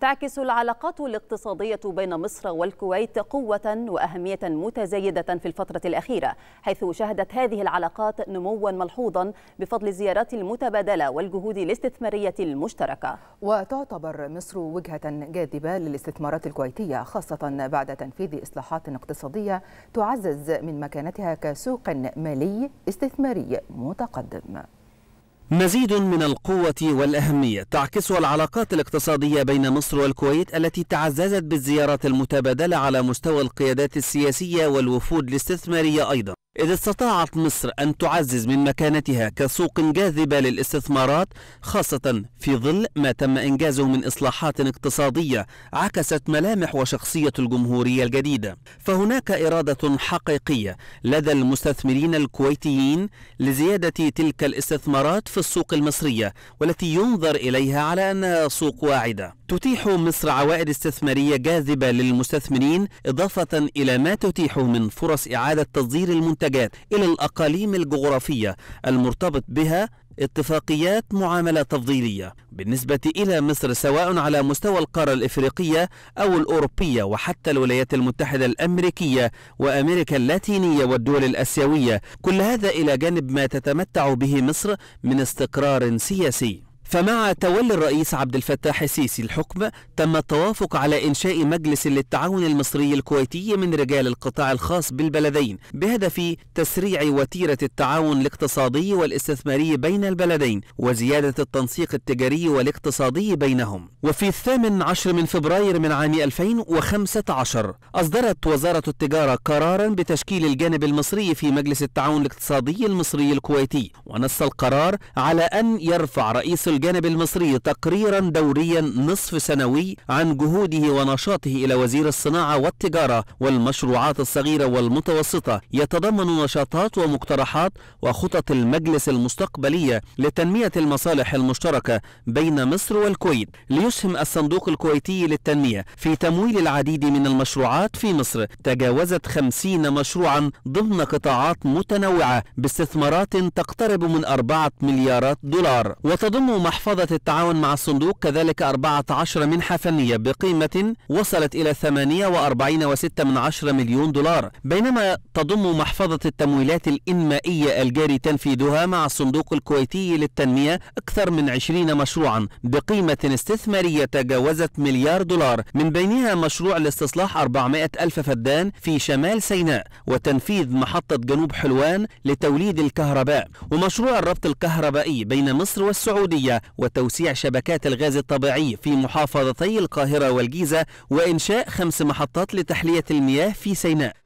تعكس العلاقات الاقتصادية بين مصر والكويت قوة وأهمية متزايدة في الفترة الأخيرة حيث شهدت هذه العلاقات نموا ملحوظا بفضل الزيارات المتبادلة والجهود الاستثمارية المشتركة وتعتبر مصر وجهة جاذبة للاستثمارات الكويتية خاصة بعد تنفيذ إصلاحات اقتصادية تعزز من مكانتها كسوق مالي استثماري متقدم مزيد من القوة والأهمية تعكسها العلاقات الاقتصادية بين مصر والكويت التي تعززت بالزيارات المتبادلة على مستوى القيادات السياسية والوفود الاستثمارية أيضا إذا استطاعت مصر أن تعزز من مكانتها كسوق جاذبة للاستثمارات خاصة في ظل ما تم إنجازه من إصلاحات اقتصادية عكست ملامح وشخصية الجمهورية الجديدة فهناك إرادة حقيقية لدى المستثمرين الكويتيين لزيادة تلك الاستثمارات في السوق المصرية والتي ينظر إليها على أنها سوق واعدة تتيح مصر عوائد استثمارية جاذبة للمستثمرين إضافة إلى ما تتيحه من فرص إعادة تصدير المنتجات المنتجات إلى الأقاليم الجغرافية المرتبط بها اتفاقيات معاملة تفضيلية بالنسبة إلى مصر سواء على مستوى القارة الإفريقية أو الأوروبية وحتى الولايات المتحدة الأمريكية وأمريكا اللاتينية والدول الأسيوية كل هذا إلى جانب ما تتمتع به مصر من استقرار سياسي فمع تولي الرئيس عبد الفتاح السيسي الحكم تم التوافق على إنشاء مجلس للتعاون المصري الكويتي من رجال القطاع الخاص بالبلدين بهدف تسريع وتيرة التعاون الاقتصادي والاستثماري بين البلدين وزيادة التنسيق التجاري والاقتصادي بينهم وفي الثامن عشر من فبراير من عام 2015 أصدرت وزارة التجارة قرارا بتشكيل الجانب المصري في مجلس التعاون الاقتصادي المصري الكويتي ونص القرار على أن يرفع رئيس الجانب المصري تقريرا دوريا نصف سنوي عن جهوده ونشاطه إلى وزير الصناعة والتجارة والمشروعات الصغيرة والمتوسطة يتضمن نشاطات ومقترحات وخطط المجلس المستقبلية لتنمية المصالح المشتركة بين مصر والكويت ليسهم الصندوق الكويتي للتنمية في تمويل العديد من المشروعات في مصر تجاوزت خمسين مشروعا ضمن قطاعات متنوعة باستثمارات تقترب من أربعة مليارات دولار وتضم محفظة التعاون مع الصندوق كذلك 14 منحة فنية بقيمة وصلت إلى 48.6 مليون دولار بينما تضم محفظة التمويلات الإنمائية الجاري تنفيذها مع الصندوق الكويتي للتنمية أكثر من 20 مشروعا بقيمة استثمارية تجاوزت مليار دولار من بينها مشروع لاستصلاح 400 ألف فدان في شمال سيناء وتنفيذ محطة جنوب حلوان لتوليد الكهرباء ومشروع الربط الكهربائي بين مصر والسعودية وتوسيع شبكات الغاز الطبيعي في محافظتي القاهرة والجيزة وإنشاء خمس محطات لتحلية المياه في سيناء